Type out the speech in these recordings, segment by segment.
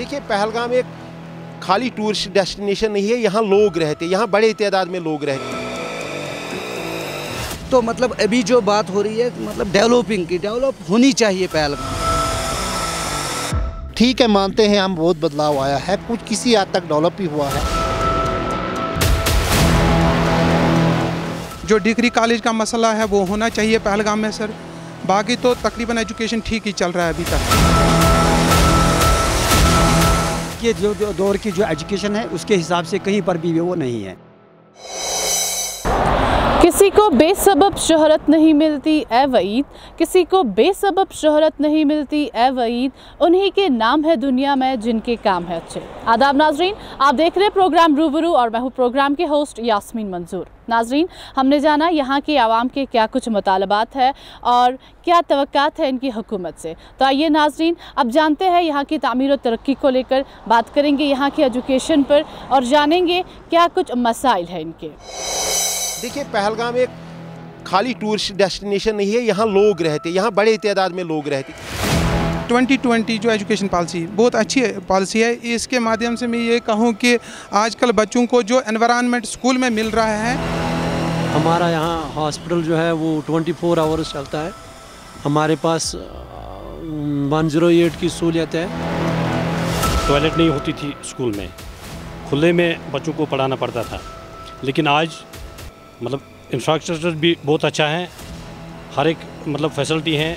देखिए पहलगाम एक खाली टूरिस्ट डेस्टिनेशन नहीं है यहाँ लोग रहते यहाँ बड़े तादाद में लोग रहते तो मतलब अभी जो बात हो रही है मतलब डेवलपिंग की डेवलप होनी चाहिए पहलगाम ठीक है मानते हैं हम बहुत बदलाव आया है कुछ किसी हद तक डेवलप भी हुआ है जो डिग्री कॉलेज का मसला है वो होना चाहिए पहलगाम में सर बाकी तो तकरीबन एजुकेशन ठीक ही चल रहा है अभी तक के जो दौर की जो एजुकेशन है उसके हिसाब से कहीं पर भी वो नहीं है किसी को बेसबब शहरत नहीं मिलती ए वईद किसी को बेसबब शहरत नहीं मिलती ए वईद उन्हीं के नाम है दुनिया में जिनके काम है अच्छे आदाब नाजरीन आप देख रहे हैं प्रोग्राम रूबरू और मैं हूँ प्रोग्राम के होस्ट यास्मीन मंजूर नाजरीन हमने जाना यहाँ के आवाम के क्या कुछ मुतालबात है और क्या तवक़ात है इनकी हुकूमत से तो आइए नाजरीन अब जानते हैं यहाँ की तमीर और तरक्की को लेकर बात करेंगे यहाँ के एजुकेशन पर और जानेंगे क्या कुछ मसाइल हैं इनके देखिए पहलगाम एक खाली टूरिस्ट डेस्टिनेशन नहीं है यहाँ लोग रहते यहाँ बड़े तादाद में लोग रहते 2020 जो एजुकेशन पॉलिसी बहुत अच्छी पॉलिसी है इसके माध्यम से मैं ये कहूँ कि आजकल बच्चों को जो एनवायरनमेंट स्कूल में मिल रहा है हमारा यहाँ हॉस्पिटल जो है वो 24 फोर आवर्स चलता है हमारे पास 108 की सहूलियत है टॉयलेट नहीं होती थी स्कूल में खुले में बच्चों को पढ़ाना पड़ता था लेकिन आज मतलब इंफ्रास्ट्रक्चर भी बहुत अच्छा है हर एक मतलब फैसिलिटी है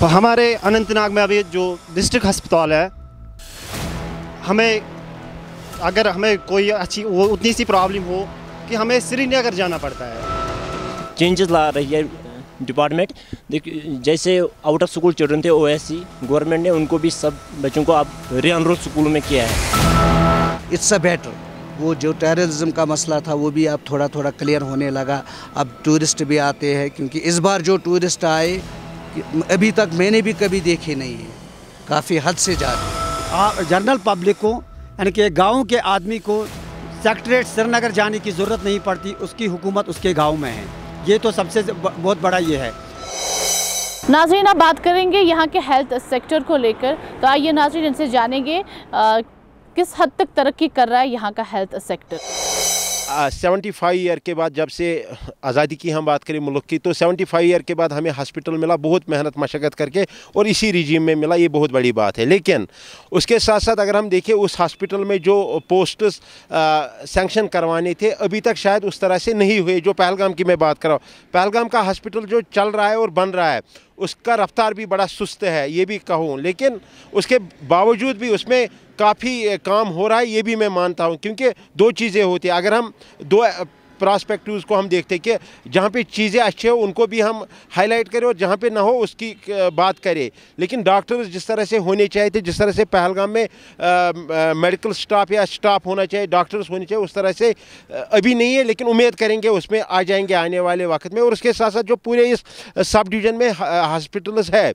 तो हमारे अनंतनाग में अभी जो डिस्ट्रिक्ट अस्पताल है हमें अगर हमें कोई अच्छी वो उतनी सी प्रॉब्लम हो कि हमें श्रीनगर जाना पड़ता है चेंजेस ला रही है डिपार्टमेंट जैसे आउट ऑफ स्कूल चिल्ड्रन थे ओएससी गवर्नमेंट ने उनको भी सब बच्चों को अब रे स्कूल में किया है इट्स अ बेटर वो जो टेररिज्म का मसला था वो भी अब थोड़ा थोड़ा क्लियर होने लगा अब टूरिस्ट भी आते हैं क्योंकि इस बार जो टूरिस्ट आए अभी तक मैंने भी कभी देखे नहीं है काफ़ी हद से ज़्यादा जनरल पब्लिक को यानी कि गाँव के आदमी को सेक्ट्रेट श्रीनगर जाने की ज़रूरत नहीं पड़ती उसकी हुकूमत उसके गाँव में है ये तो सबसे बहुत बड़ा ये है नाजरीन आप बात करेंगे यहाँ के हेल्थ सेक्टर को लेकर तो आइए नाजरीन इनसे जानेंगे आ, किस हद तक तरक्की कर रहा है यहाँ का health sector seventy five year के बाद जब से आज़ादी की हम बात करें मुल्क की तो सेवेंटी फाइव ईयर के बाद हमें हॉस्पिटल मिला बहुत मेहनत मशक्क़त करके और इसी रिजीम में मिला ये बहुत बड़ी बात है लेकिन उसके साथ साथ अगर हम देखें उस हॉस्पिटल में जो पोस्ट्स सेंक्शन करवाने थे अभी तक शायद उस तरह से नहीं हुए जो पहलगाम की मैं बात कर रहा हूँ पहलगाम का हॉस्पिटल जो चल रहा है और बन रहा है उसका रफ्तार भी बड़ा सुस्त है ये भी कहूँ लेकिन उसके बावजूद भी उसमें काफ़ी काम हो रहा है ये भी मैं मानता हूँ क्योंकि दो चीज़ें होती हैं अगर हम दो प्रॉस्पेक्टिव को हम देखते कि जहाँ पे चीज़ें अच्छे हो उनको भी हम हाईलाइट करें और जहाँ पे ना हो उसकी बात करें लेकिन डॉक्टर्स जिस तरह से होने चाहिए थे जिस तरह से पहलगाम में मेडिकल स्टाफ या स्टाफ होना चाहिए डॉक्टर्स होने चाहिए उस तरह से अभी नहीं है लेकिन उम्मीद करेंगे उसमें आ जाएंगे आने वाले वक्त में और उसके साथ साथ जो पूरे इस सब डिवीज़न में हॉस्पिटल्स है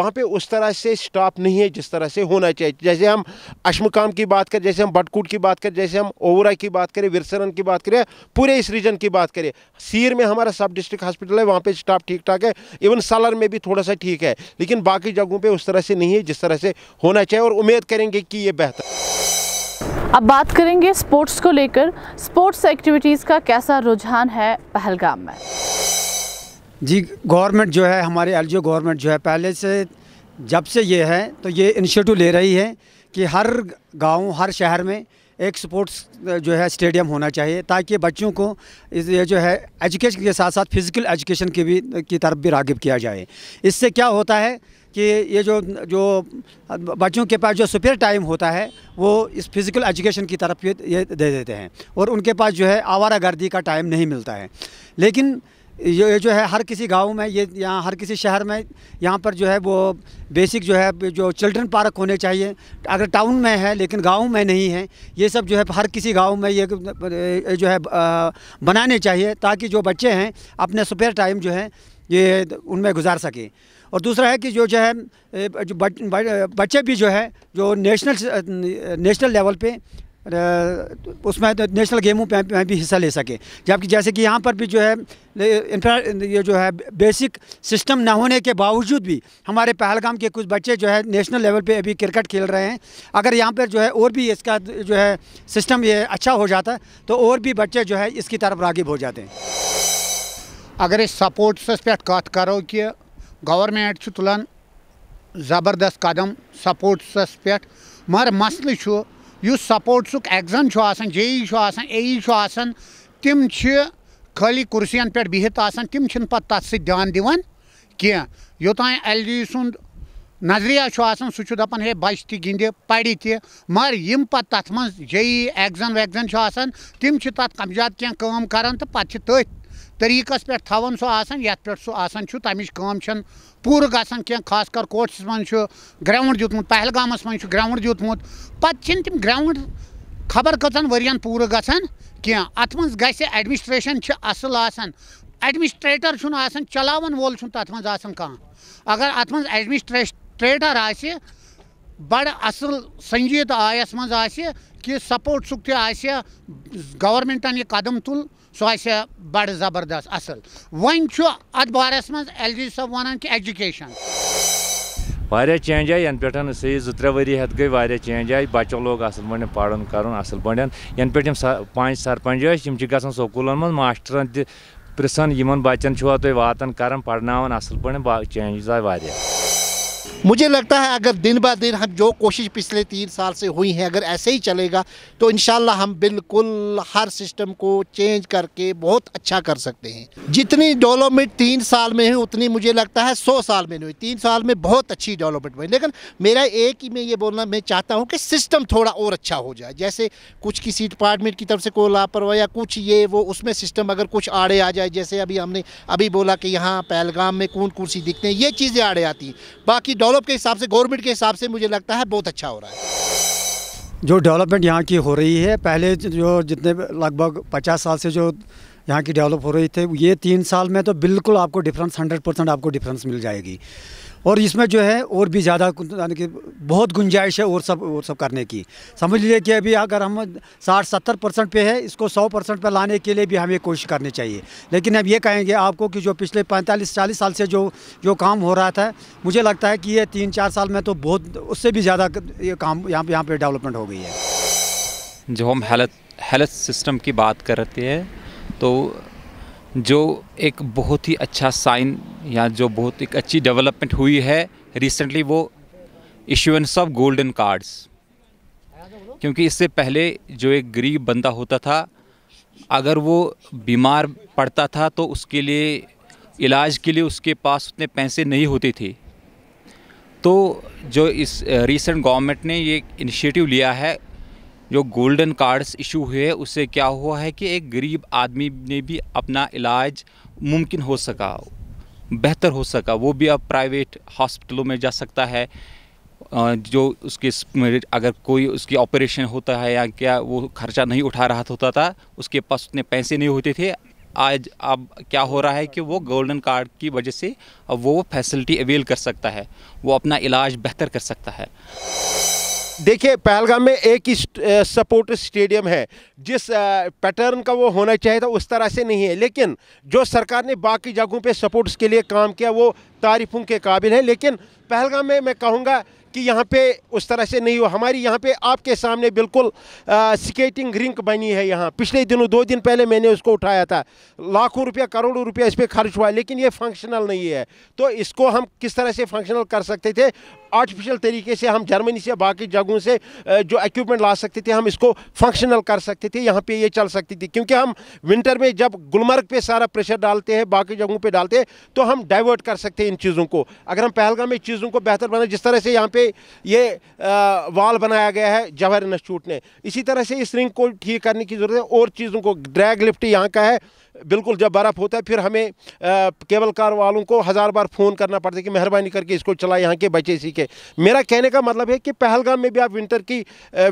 वहाँ पर उस तरह से स्टाफ नहीं है जिस तरह से होना चाहिए जैसे हम अशमकाम की बात करें जैसे हम बटकूट की बात करें जैसे हम ओवरा की बात करें विरसरन की बात करें पूरे इस रीजन की बात करें सीर में हमारा सब डिस्ट्रिक्ट हॉस्पिटल है वहाँ पे स्टाफ ठीक ठाक है इवन सालर में भी थोड़ा सा ठीक है लेकिन बाकी जगहों पे उस तरह से नहीं है जिस तरह से होना चाहिए और उम्मीद करेंगे कि ये बेहतर अब बात करेंगे स्पोर्ट्स को लेकर स्पोर्ट्स एक्टिविटीज़ का कैसा रुझान है पहलगाम में जी गवर्नमेंट जो है हमारे एल गवर्नमेंट जो है पहले से जब से ये है तो ये इनिशियटिव ले रही है कि हर गाँव हर शहर में एक स्पोर्ट्स जो है स्टेडियम होना चाहिए ताकि बच्चों को ये जो है एजुकेशन के साथ साथ फिज़िकल एजुकेशन की भी की तरफ भी रागब किया जाए इससे क्या होता है कि ये जो जो बच्चों के पास जो सुपेयर टाइम होता है वो इस फिज़िकल एजुकेशन की तरफ ये दे देते हैं और उनके पास जो है आवारा गर्दी का टाइम नहीं मिलता है लेकिन ये जो है हर किसी गांव में ये यहाँ हर किसी शहर में यहाँ पर जो है वो बेसिक जो है जो चिल्ड्रन पार्क होने चाहिए अगर टाउन में है लेकिन गांव में नहीं है ये सब जो है हर किसी गांव में ये जो है बनाने चाहिए ताकि जो बच्चे हैं अपने स्पेयर टाइम जो है ये उनमें गुजार सकें और दूसरा है कि जो जो है जो बच्चे भी जो है जो नेशनल नेशनल लेवल पे उसमें तो नेशनल गेमों में भी हिस्सा ले सके जबकि जैसे कि यहाँ पर भी जो है ये जो है बेसिक सिस्टम ना होने के बावजूद भी हमारे पहलगाम के कुछ बच्चे जो है नेशनल लेवल पे अभी क्रिकेट खेल रहे हैं अगर यहाँ पर जो है और भी इसका जो है सिस्टम ये अच्छा हो जाता तो और भी बच्चे जो है इसकी तरफ रागिब हो जाते हैं अगर सपोर्ट्स पे कत करो कि गवर्नमेंट तुलान ज़बरदस्त कदम सपोर्ट्स पे मगर मसल सपोर्टस एग्जाम आसान जे ई ए ई तम खाली कुर्सियन पे बिहत आसान तम पत्त सान दिवान क्या योतान एल जी सुंद नजरिया सह हे बच तिंद पड़ि तर यम पे ई एग्जाम वग्जाम आसान तम कमजात कह कर पे तथ तरीकस पे थवन सो आसान यथ पे सो आसान छु तमिच काम छन पूर गसन के खास कर कोर्ट्स मन छु ग्राउंड दितमुत पहलगामस मन छु ग्राउंड दितमुत पत छिन तिम ग्राउंड खबर कतन वरियन पूर गसन के अत मन एडमिनिस्ट्रेशन छ असल आसान एडमिनिस्ट्रेटर छुन आसान चलावन वोल छुन तत मन आसान अगर अत मन एडमिनिस्ट्रेटर आसे बड़ असल संजीद आयस मज कि सपोर्ट सुख तह गवर्मेंटन यह कदम तुल सो आ बड़ ज़बरदस्त असल वन अत बारस मज एल जी सब वन कि एजुकेशन वारिया चेंज आए यन पे जो त्रे वरी हेत गई वारिया चेंज आए बच्चों लोग असल पे पढ़न कर असल पे यन पे पांच सरपंच गसान स्कूलन मज मास्टरन त पृन इन बच्चन तुम वातान कर पढ़ना असल पे चेंज आए वारिया मुझे लगता है अगर दिन ब दिन हम जो कोशिश पिछले तीन साल से हुई है अगर ऐसे ही चलेगा तो इन हम बिल्कुल हर सिस्टम को चेंज करके बहुत अच्छा कर सकते हैं जितनी डेवलपमेंट तीन साल में हुई उतनी मुझे लगता है सौ साल में नहीं हुई तीन साल में बहुत अच्छी डेवलपमेंट हुई लेकिन मेरा एक ही मैं ये बोलना मैं चाहता हूँ कि सिस्टम थोड़ा और अच्छा हो जाए जैसे कुछ किसी डिपार्टमेंट की तरफ से कोई लापरवाही या कुछ ये वो उसमें सिस्टम अगर कुछ आड़े आ जाए जैसे अभी हमने अभी बोला कि यहाँ पहलगाम में कौन कुर्सी दिखते हैं ये चीज़ें आड़े आती हैं बाकी डेवलप डेवलप के हिसाब से गवर्नमेंट के हिसाब से मुझे लगता है बहुत अच्छा हो रहा है जो डेवलपमेंट यहाँ की हो रही है पहले जो जितने लगभग पचास साल से जो यहाँ की डेवलप हो रही थी ये तीन साल में तो बिल्कुल आपको डिफरेंस हंड्रेड परसेंट आपको डिफरेंस मिल जाएगी और इसमें जो है और भी ज़्यादा यानी कि बहुत गुंजाइश है और सब और सब करने की समझ लीजिए कि अभी अगर हम साठ सत्तर परसेंट पे है इसको सौ परसेंट पर लाने के लिए भी हमें कोशिश करनी चाहिए लेकिन हम ये कहेंगे आपको कि जो पिछले पैंतालीस चालीस साल से जो जो काम हो रहा था मुझे लगता है कि ये तीन चार साल में तो बहुत उससे भी ज़्यादा ये काम यहाँ यहाँ पर डेवलपमेंट हो गई है जब हम हेल्थ हेल्थ सिस्टम की बात करते हैं तो जो एक बहुत ही अच्छा साइन या जो बहुत एक अच्छी डेवलपमेंट हुई है रिसेंटली वो इशुएंस ऑफ गोल्डन कार्ड्स क्योंकि इससे पहले जो एक गरीब बंदा होता था अगर वो बीमार पड़ता था तो उसके लिए इलाज के लिए उसके पास उतने पैसे नहीं होते थे तो जो इस रिसेंट गवर्नमेंट ने ये इनिशिएटिव लिया है जो गोल्डन कार्ड्स इशू हुए उससे क्या हुआ है कि एक गरीब आदमी ने भी अपना इलाज मुमकिन हो सका बेहतर हो सका वो भी अब प्राइवेट हॉस्पिटलों में जा सकता है जो उसके अगर कोई उसकी ऑपरेशन होता है या क्या वो खर्चा नहीं उठा रहा होता था उसके पास उतने पैसे नहीं होते थे आज अब क्या हो रहा है कि वो गोल्डन कार्ड की वजह से अब वो फैसिलिटी अवेल कर सकता है वो अपना इलाज बेहतर कर सकता है देखिए पहलगाम में एक ही सपोर्ट स्टेडियम है जिस पैटर्न का वो होना चाहिए था उस तरह से नहीं है लेकिन जो सरकार ने बाकी जगहों पे सपोर्ट्स के लिए काम किया वो तारीफों के काबिल है लेकिन पहलगाम में मैं कहूँगा कि यहाँ पे उस तरह से नहीं हुआ हमारी यहाँ पे आपके सामने बिल्कुल स्केटिंग रिंक बनी है यहाँ पिछले दिनों दो दिन पहले मैंने उसको उठाया था लाखों रुपया करोड़ों रुपया इस पर खर्च हुआ लेकिन ये फंक्शनल नहीं है तो इसको हम किस तरह से फंक्शनल कर सकते थे आर्टिफिशियल तरीके से हम जर्मनी से बाकी जगहों से जो इक्विपमेंट ला सकते थे हम इसको फंक्शनल कर सकते थे यहाँ पे ये चल सकती थी क्योंकि हम विंटर में जब गुलमर्ग पे सारा प्रेशर डालते हैं बाकी जगहों पे डालते हैं तो हम डाइवर्ट कर सकते हैं इन चीज़ों को अगर हम पहलगाम में चीज़ों को बेहतर बनाए जिस तरह से यहाँ पर ये वाल बनाया गया है जवाहर इंस्टीट्यूट ने इसी तरह से इस रिंग को ठीक करने की ज़रूरत है और चीज़ों को ड्रैग लिफ्ट यहाँ का है बिल्कुल जब बर्फ़ होता है फिर हमें केबल कार वालों को हज़ार बार फ़ोन करना पड़ता है कि मेहरबानी करके इसको चला यहाँ के बच्चे सीखे मेरा कहने का मतलब है कि पहलगाम में भी आप विंटर की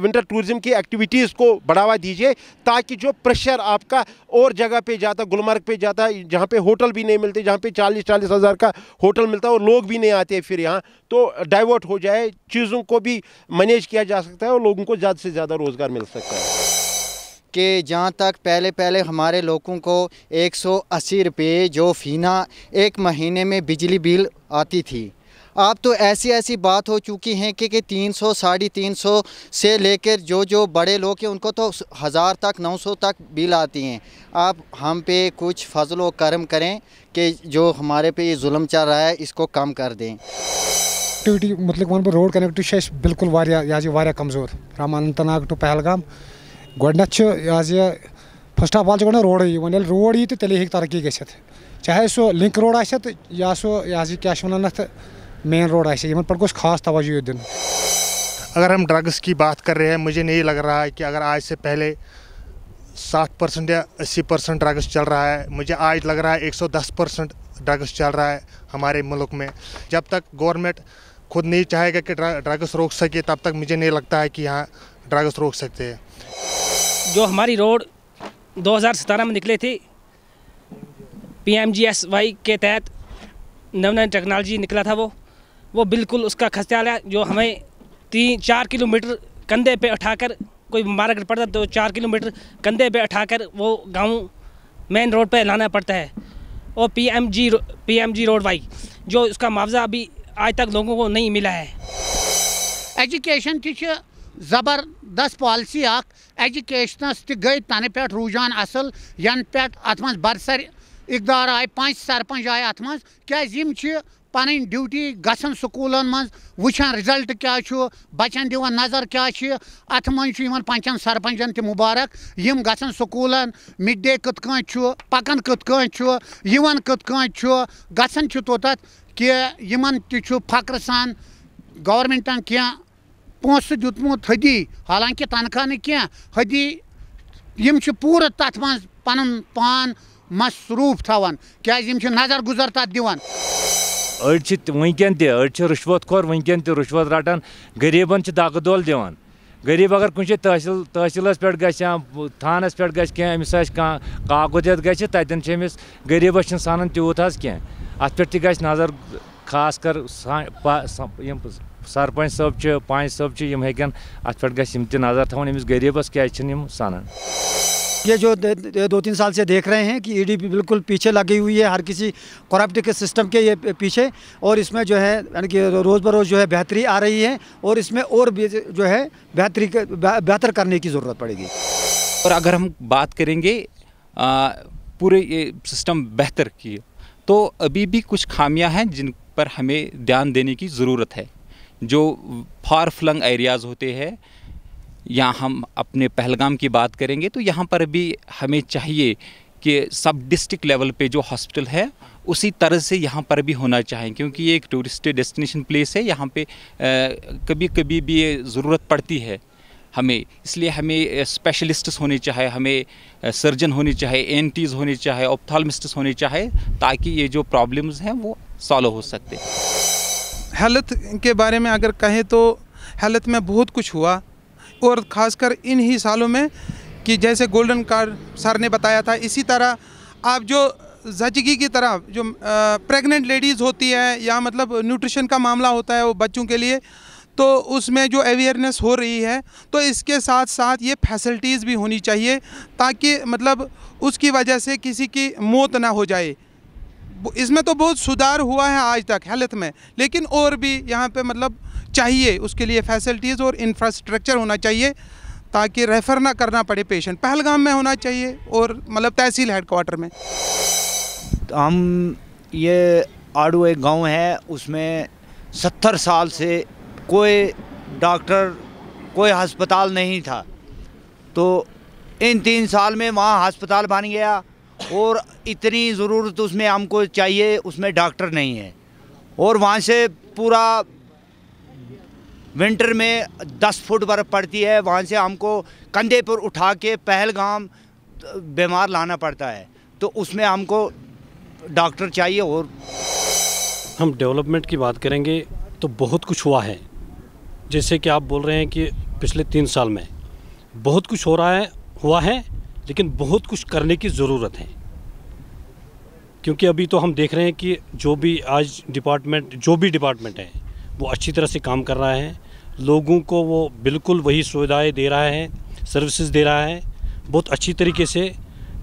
विंटर टूरिज़म की एक्टिविटीज़ को बढ़ावा दीजिए ताकि जो प्रेशर आपका और जगह पर जाता गुलमर्ग पर जाता है जहाँ पर होटल भी नहीं मिलते जहाँ पर चालीस चालीस हज़ार का होटल मिलता है और लोग भी नहीं आते फिर यहाँ तो डाइवर्ट हो जाए चीज़ों को भी मैनेज किया जा सकता है और लोगों को ज़्यादा से ज़्यादा रोज़गार मिल सकता है कि जहाँ तक पहले पहले हमारे लोगों को 180 रुपए जो फीना एक महीने में बिजली बिल आती थी आप तो ऐसी ऐसी बात हो चुकी है कि, कि तीन सौ साढ़े तीन सौ से लेकर जो जो बड़े लोग हैं उनको तो हज़ार तक नौ सौ तक बिल आती हैं आप हम पे कुछ फजल व करम करें कि जो हमारे पे ये जुल्म चल रहा है इसको कम कर दें एक्टिविटी मतलब वन रोड कनेक्टिव बिल्कुल वारिया, कमज़ोर राम अनंतनाग टू पहलगाम गोडन यह आफ आल गो रोड वो रोड यी तेल हे तरक् ग चाहे सो लिंक रोड आ सो यह क्या वन मेन रोड आन पे खास तवजो दिन अगर हम ड्रग्स की बात कर रहे हैं मुझे नहीं लग रहा है कि अगर आज से पहले साठ परसेंट या अस्सी परसेंट ड्रग्स चल रहा है मुझे आज लग रहा है एक सौ दस परसेंट ड्रग्स चल रहा है हमारे मुल्क में जब तक गवर्नमेंट खुद नहीं चाहेगा कि ड्रग्स रोक सके तब तक मुझे नहीं लगता है कि यहाँ ड्रग्स रोक सकते हैं जो हमारी रोड 2017 में निकले थी पीएमजीएसवाई के तहत नव नई टेक्नोलॉजी निकला था वो वो बिल्कुल उसका खस्ताल है जो हमें तीन चार किलोमीटर कंधे पे उठाकर कोई मार्केट पड़ता तो चार किलोमीटर कंधे पे उठाकर वो गांव मेन रोड पे लाना पड़ता है और पीएमजी पीएमजी रोड वाई जो उसका मुआवजा अभी आज तक लोगों को नहीं मिला है एजुकेशन जबरदस्त पॉलिसी अख ते गई तन पे रूझान असल यन पे अत मरसर इकदार आए पंच सरपंच आए अत मजी पन ड्यूटी गकूलन मं व रिजल्ट क्या बचन दिवन नजर क्या अत मन पंचन सरपंचन तो मुबारक यम गकूलन मिड डे कित पकान कित कित गोत कि फक्र सान गमेंटन क्या पोस दुतमुत हदी हालांकि तनख्वाह न कह हदी यम पूरे तथ म पन पान मसरूफ थवान क्या नजर गुजर तथ दिवान अड़ी वन तड़ी रुश्वत खोर वनकन तुश्वत रटान गरीबन दग दौल दिवान गरीब अगर कुछ तहसील तहसीलस पे ग थानस पे गमिस कागुद ग ततन अमिस गरीबस सानान तूत कह अ नजर खास कर सा, सा, पा, सरपंच صٲب چھِ پانٛچ صٲب چھِ नजर ہیٚکن अमिस गरीबस क्या सनान ये जो दो तीन साल से देख रहे हैं कि ईडी e बिल्कुल पीछे लगी हुई है हर किसी करप्ट के सिस्टम के ये पीछे और इसमें जो है यानी कि रोज़ बरोज़ जो है बेहतरी आ रही है और इसमें और भी जो है बेहतरी बेहतर करने की ज़रूरत पड़ेगी और अगर हम बात करेंगे आ, पूरे ये सिस्टम बेहतर की तो अभी भी कुछ खामियां हैं जिन पर हमें ध्यान देने की ज़रूरत है जो फार फ्लंग एरियाज़ होते हैं या हम अपने पहलगाम की बात करेंगे तो यहाँ पर भी हमें चाहिए कि सब डिस्ट्रिक्ट लेवल पे जो हॉस्पिटल है उसी तरह से यहाँ पर भी होना चाहिए क्योंकि ये एक टूरिस्ट डेस्टिनेशन प्लेस है यहाँ पे आ, कभी कभी भी ये ज़रूरत पड़ती है हमें इसलिए हमें स्पेशलिस्ट्स होने चाहिए हमें सर्जन होने चाहिए एन टीज़ होने चाहिए ऑप्थालमिस्ट्स होने चाहिए ताकि ये जो प्रॉब्लम्स हैं वो सॉल्व हो सकते हैं हेल्थ के बारे में अगर कहें तो हेल्थ में बहुत कुछ हुआ और ख़ासकर इन ही सालों में कि जैसे गोल्डन कार्ड सर ने बताया था इसी तरह आप जो जचगी की तरह जो प्रेग्नेंट लेडीज़ होती है या मतलब न्यूट्रिशन का मामला होता है वो बच्चों के लिए तो उसमें जो अवेयरनेस हो रही है तो इसके साथ साथ ये फैसिलिटीज़ भी होनी चाहिए ताकि मतलब उसकी वजह से किसी की मौत ना हो जाए इसमें तो बहुत सुधार हुआ है आज तक हेल्थ में लेकिन और भी यहाँ पे मतलब चाहिए उसके लिए फैसिलिटीज़ और इंफ्रास्ट्रक्चर होना चाहिए ताकि रेफ़र ना करना पड़े पेशेंट पहलगाम में होना चाहिए और मतलब तहसील हेडकोार्टर में तो हम ये आड़ू एक गाँव है उसमें सत्तर साल से कोई डॉक्टर कोई हस्पताल नहीं था तो इन तीन साल में वहाँ हस्पताल बन गया और इतनी ज़रूरत उसमें हमको चाहिए उसमें डॉक्टर नहीं है और वहाँ से पूरा विंटर में दस फुट बर्फ़ पड़ती है वहाँ से हमको कंधे पर उठा के पहलगाम बीमार लाना पड़ता है तो उसमें हमको डॉक्टर चाहिए और हम डेवलपमेंट की बात करेंगे तो बहुत कुछ हुआ है जैसे कि आप बोल रहे हैं कि पिछले तीन साल में बहुत कुछ हो रहा है हुआ है लेकिन बहुत कुछ करने की ज़रूरत है क्योंकि अभी तो हम देख रहे हैं कि जो भी आज डिपार्टमेंट जो भी डिपार्टमेंट है वो अच्छी तरह से काम कर रहा है लोगों को वो बिल्कुल वही सुविधाएं दे रहा है सर्विसेज दे रहा है बहुत अच्छी तरीके से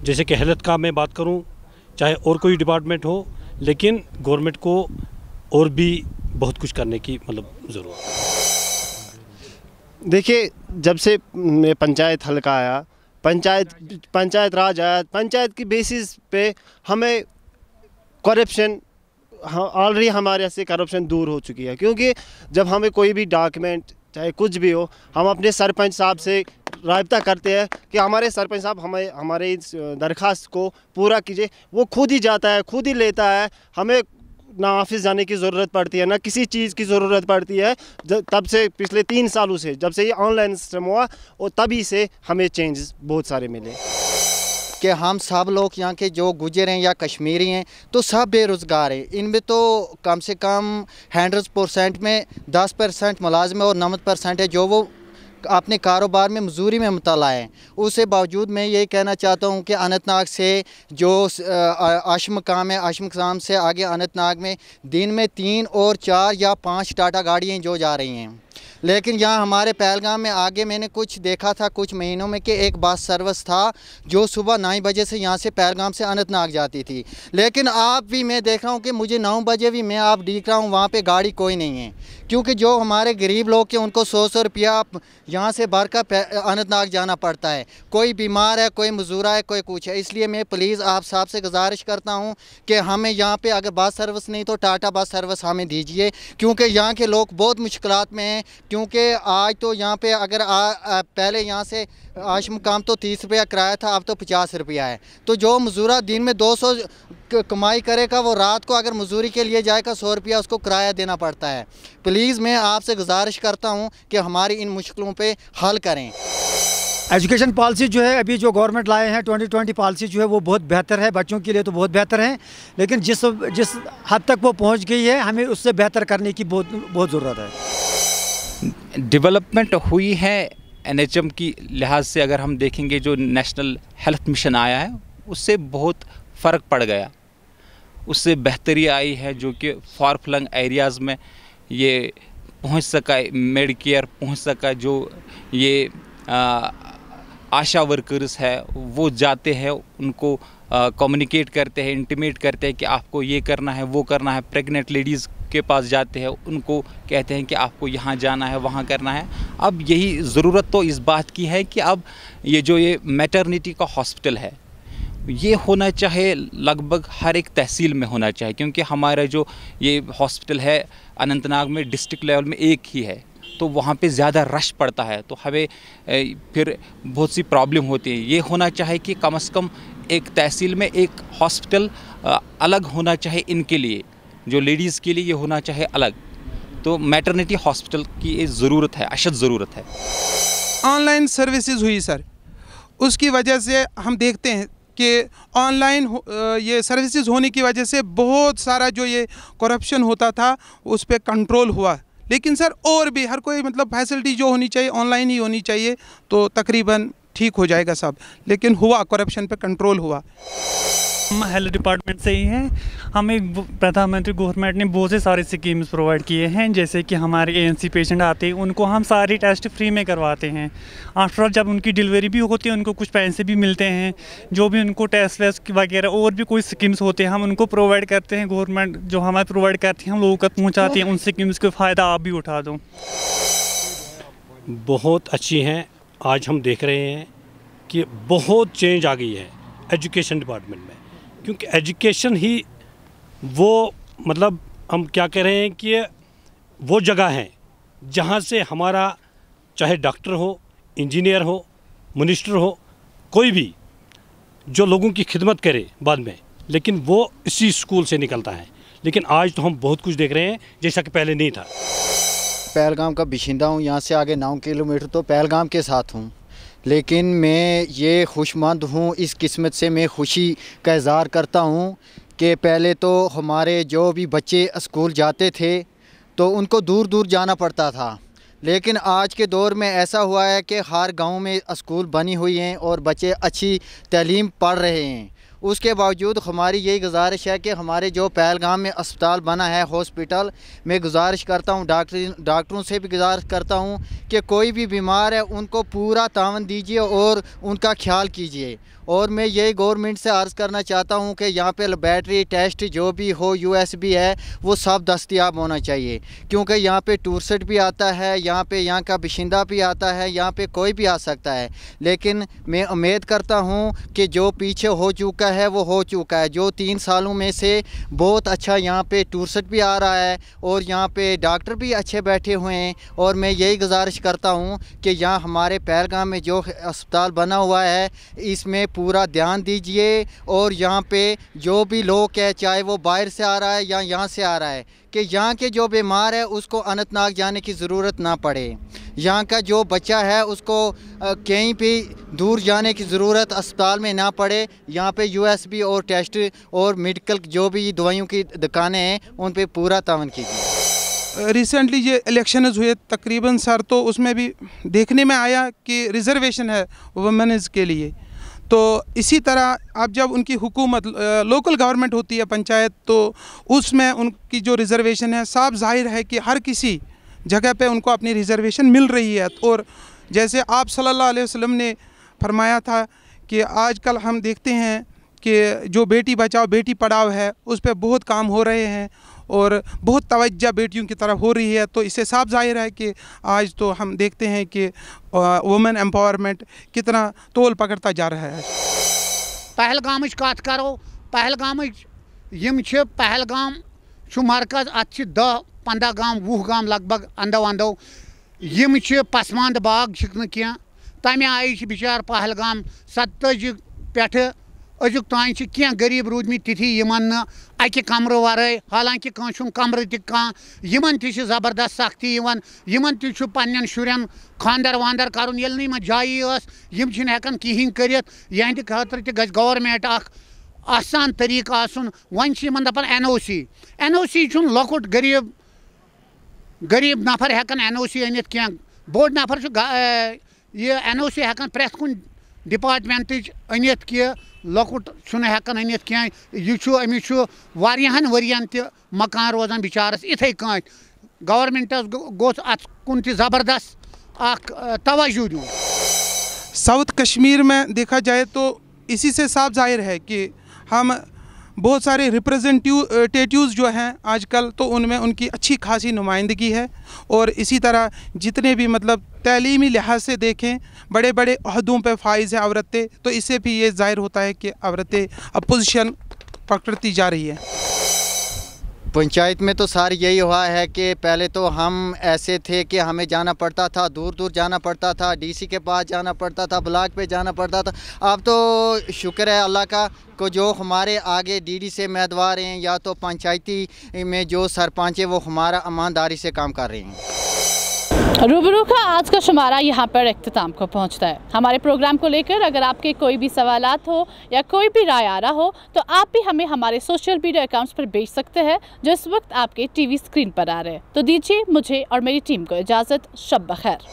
जैसे कि हेल्थ का मैं बात करूं चाहे और कोई डिपार्टमेंट हो लेकिन गवर्नमेंट को और भी बहुत कुछ करने की मतलब ज़रूरत देखिए जब से पंचायत हल्का आया पंचायत पंचायत राज आया पंचायत की बेसिस पे हमें करप्शन ऑलरेडी हाँ, हमारे यहाँ से करप्शन दूर हो चुकी है क्योंकि जब हमें कोई भी डॉक्यूमेंट चाहे कुछ भी हो हम अपने सरपंच साहब से रबता करते हैं कि हमारे सरपंच साहब हमें हमारे इस दरख्वास्त को पूरा कीजिए वो खुद ही जाता है खुद ही लेता है हमें ना ऑफिस जाने की ज़रूरत पड़ती है ना किसी चीज़ की ज़रूरत पड़ती है तब से पिछले तीन सालों से जब से ये ऑनलाइन सिस्टम हुआ और तभी से हमें चेंजेस बहुत सारे मिले कि हम सब लोग यहाँ के जो गुजर हैं या कश्मीरी हैं तो सब बेरोज़गार हैं इनमें तो कम से कम हंड्रेड परसेंट में दस परसेंट मुलाजम और नब्बे परसेंट है जो वो अपने कारोबार में मजदूरी में मुतला हैं उसके बावजूद मैं ये कहना चाहता हूँ कि अनंतनाग से जो आशम काम है आशम काम से आगे अनंतनाग में दिन में तीन और चार या पाँच टाटा गाड़ियाँ जो जा रही हैं लेकिन यहाँ हमारे पहलगाम में आगे मैंने कुछ देखा था कुछ महीनों में कि एक बस सर्विस था जो सुबह नौ बजे से यहाँ से पहलगाम से अनंतनाग जाती थी लेकिन आप भी मैं देख रहा हूँ कि मुझे नौ बजे भी मैं आप देख रहा हूँ वहाँ पर गाड़ी कोई नहीं है क्योंकि जो हमारे गरीब लोग हैं उनको सौ सौ रुपया यहाँ से भर कर अनंतनाग जाना पड़ता है कोई बीमार है कोई मजूरा है कोई कुछ है इसलिए मैं प्लीज़ आप साहब से गुजारिश करता हूँ कि हमें यहाँ पे अगर बस सर्विस नहीं तो टाटा बस सर्विस हमें दीजिए क्योंकि यहाँ के लोग बहुत मुश्किल में हैं क्योंकि आज तो यहाँ पे अगर आ, आ, पहले यहाँ से आशम काम तो तीस रुपया किराया था अब तो पचास रुपया है तो जो मजूरा दिन में दो सौ कमाई करेगा वो रात को अगर मजदूरी के लिए जाएगा सौ रुपया उसको किराया देना पड़ता है प्लीज़ मैं आपसे गुजारिश करता हूँ कि हमारी इन मुश्किलों पर हल करें एजुकेशन पॉलिसी जो है अभी जो गवर्नमेंट लाए हैं 2020 पॉलिसी जो है वो बहुत बेहतर है बच्चों के लिए तो बहुत बेहतर है लेकिन जिस जिस हद तक वो पहुंच गई है हमें उससे बेहतर करने की बहुत बहुत ज़रूरत है डेवलपमेंट हुई है एन की लिहाज से अगर हम देखेंगे जो नेशनल हेल्थ मिशन आया है उससे बहुत फ़र्क पड़ गया उससे बेहतरी आई है जो कि फार फ्लंग एरियाज़ में ये पहुंच सका मेड केयर पहुँच सका जो ये आ, आशा वर्कर्स है वो जाते हैं उनको कम्युनिकेट करते हैं इंटीमेट करते हैं कि आपको ये करना है वो करना है प्रेग्नेंट लेडीज़ के पास जाते हैं उनको कहते हैं कि आपको यहाँ जाना है वहाँ करना है अब यही ज़रूरत तो इस बात की है कि अब ये जो ये मैटरनिटी का हॉस्पिटल है ये होना चाहे लगभग हर एक तहसील में होना चाहिए क्योंकि हमारा जो ये हॉस्पिटल है अनंतनाग में डिस्ट्रिक्ट लेवल में एक ही है तो वहाँ पे ज़्यादा रश पड़ता है तो हमें फिर बहुत सी प्रॉब्लम होती है ये होना चाहिए कि कम से कम एक तहसील में एक हॉस्पिटल अलग होना चाहिए इनके लिए जो लेडीज़ के लिए ये होना चाहे अलग तो मैटरनिटी हॉस्पिटल की ज़रूरत है अशद ज़रूरत है ऑनलाइन सर्विसेज हुई सर उसकी वजह से हम देखते हैं कि ऑनलाइन ये सर्विसेज होने की वजह से बहुत सारा जो ये करप्शन होता था उस पर कंट्रोल हुआ लेकिन सर और भी हर कोई मतलब फैसिलिटी जो होनी चाहिए ऑनलाइन ही होनी चाहिए तो तकरीबन ठीक हो जाएगा सब लेकिन हुआ करप्शन पे कंट्रोल हुआ हम हेल्थ डिपार्टमेंट से ही हैं हमें प्रधानमंत्री गवर्नमेंट ने बहुत से सारे स्कीम्स प्रोवाइड किए हैं जैसे कि हमारे ए पेशेंट आते हैं उनको हम सारे टेस्ट फ्री में करवाते हैं आफ्टर जब उनकी डिलीवरी भी होती है उनको कुछ पैसे भी मिलते हैं जो भी उनको टेस्ट वेस्ट वगैरह और भी कोई स्कीम्स होते हैं हम उनको प्रोवाइड करते हैं गवर्नमेंट जो हमें प्रोवाइड करती है हम लोगों तक पहुँचाते हैं उन स्कीम्स का फ़ायदा आप भी उठा दो बहुत अच्छी हैं आज हम देख रहे हैं कि बहुत चेंज आ गई है एजुकेशन डिपार्टमेंट में क्योंकि एजुकेशन ही वो मतलब हम क्या कह रहे हैं कि वो जगह है जहाँ से हमारा चाहे डॉक्टर हो इंजीनियर हो मिनिस्टर हो कोई भी जो लोगों की खिदमत करे बाद में लेकिन वो इसी स्कूल से निकलता है लेकिन आज तो हम बहुत कुछ देख रहे हैं जैसा कि पहले नहीं था पहलगाम का बिशिंदा हूँ यहाँ से आगे नौ किलोमीटर तो पहलगाम के साथ हूँ लेकिन मैं ये खुशमंद हूँ इस किस्मत से मैं खुशी का इज़हार करता हूँ कि पहले तो हमारे जो भी बच्चे स्कूल जाते थे तो उनको दूर दूर जाना पड़ता था लेकिन आज के दौर में ऐसा हुआ है कि हर गांव में स्कूल बनी हुई हैं और बच्चे अच्छी तलीम पढ़ रहे हैं उसके बावजूद हमारी यही गुजारिश है कि हमारे जो पहलगाम में अस्पताल बना है हॉस्पिटल मैं गुजारिश करता हूँ डॉक्टर डॉक्टरों से भी गुजारिश करता हूँ कि कोई भी बीमार है उनको पूरा तावन दीजिए और उनका ख्याल कीजिए और मैं यही गवर्नमेंट से अर्ज़ करना चाहता हूँ कि यहाँ पे बैटरी टेस्ट जो भी हो यू है वो सब दस्तियाब होना चाहिए क्योंकि यहाँ पे टूरिस्ट भी आता है यहाँ पे यहाँ का बशिंदा भी आता है यहाँ पे कोई भी आ सकता है लेकिन मैं उम्मीद करता हूँ कि जो पीछे हो चुका है वो हो चुका है जो तीन सालों में से बहुत अच्छा यहाँ पे टूरिस्ट भी आ रहा है और यहाँ पे डॉक्टर भी अच्छे बैठे हुए हैं और मैं यही गुजारिश करता हूँ कि यहाँ हमारे पहलगाम में जो अस्पताल बना हुआ है इसमें पूरा ध्यान दीजिए और यहाँ पे जो भी लोग है चाहे वो बाहर से आ रहा है या यहाँ से आ रहा है कि यहाँ के जो बीमार है उसको अनंतनाग जाने की ज़रूरत ना पड़े यहाँ का जो बच्चा है उसको कहीं भी दूर जाने की ज़रूरत अस्पताल में ना पड़े यहाँ पे यूएसबी और टेस्ट और मेडिकल जो भी दवाइयों की दुकानें हैं उन पर पूरा तावन कीजिए रिसेंटली ये इलेक्शन हुए तकरीबन सर तो उसमें भी देखने में आया कि रिजर्वेशन है वमेंस के लिए तो इसी तरह आप जब उनकी हुकूमत लोकल गवर्नमेंट होती है पंचायत तो उसमें उनकी जो रिज़र्वेशन है साफ जाहिर है कि हर किसी जगह पे उनको अपनी रिज़र्वेशन मिल रही है और जैसे आप सल्लल्लाहु अलैहि वसल्लम ने फरमाया था कि आजकल हम देखते हैं कि जो बेटी बचाओ बेटी पढ़ाओ है उस पर बहुत काम हो रहे हैं और बहुत तवज्जा बेटियों की तरफ हो रही है तो इससे साफ जाहिर है कि आज तो हम देखते हैं कि वुमेन एम्पावरमेंट कितना तोल पकड़ता जा रहा है पहलगाम कत करो पहलगाम यम पहलगाम मरकज अत दह पंद्रह गाम वह गाम लगभग अंदो अंदो यम पसमानद बाग कह तमें आई बिचार पहलगाम सत्त पेठ अजुक तान कह गरीब रूदम तिथि यमन अकि कमर वर हालांकि कमर तमन तबरदस्त सख्ती यमन तन शुन खानदर वानदर कर जायी हेकान कहें कर यहद खतर त गवर्मेंट आसान तरीक आसुन आन दपान N O C N O सी लकुट गरीब गरीब नफर हेकान एन ओ सी अनित क्या बोड नफर यह एन ओ सी हेकान प्रेथ कुछ डिपार्टमेंट अनित कि लकुट हकान अनित क्या यह अमिस वरियन त मकान रोजान बिचारस इथे कत गवर्मेंटस गोस अत कुन जबरदस्त दूँ साउथ कश्मीर में देखा जाए तो इसी से साफ जाहिर है कि हम बहुत सारे रिप्रेजेंटेटिव्स जो हैं आजकल तो उनमें उनकी अच्छी खासी नुमाइंदगी है और इसी तरह जितने भी मतलब तलीमी लिहाज से देखें बड़े बड़े अहदों पर फाइज हैं औरतें तो इससे भी ये ज़ाहिर होता है कि औरतें अपोजिशन पकड़ती जा रही है पंचायत में तो सार यही हुआ है कि पहले तो हम ऐसे थे कि हमें जाना पड़ता था दूर दूर जाना पड़ता था डीसी के पास जाना पड़ता था ब्लॉक पे जाना पड़ता था अब तो शुक्र है अल्लाह का को जो हमारे आगे डीडी से उम्मीदवार हैं या तो पंचायती में जो सरपंच है वो हमारा ईमानदारी से काम कर रहे हैं रूबरू का आज का शुमारा यहाँ पर अख्ताम को पहुँचता है हमारे प्रोग्राम को लेकर अगर आपके कोई भी सवाल हो या कोई भी राय आ रहा हो तो आप भी हमें हमारे सोशल मीडिया अकाउंट्स पर भेज सकते हैं जो इस वक्त आपके टीवी स्क्रीन पर आ रहे हैं तो दीजिए मुझे और मेरी टीम को इजाज़त शब बखैर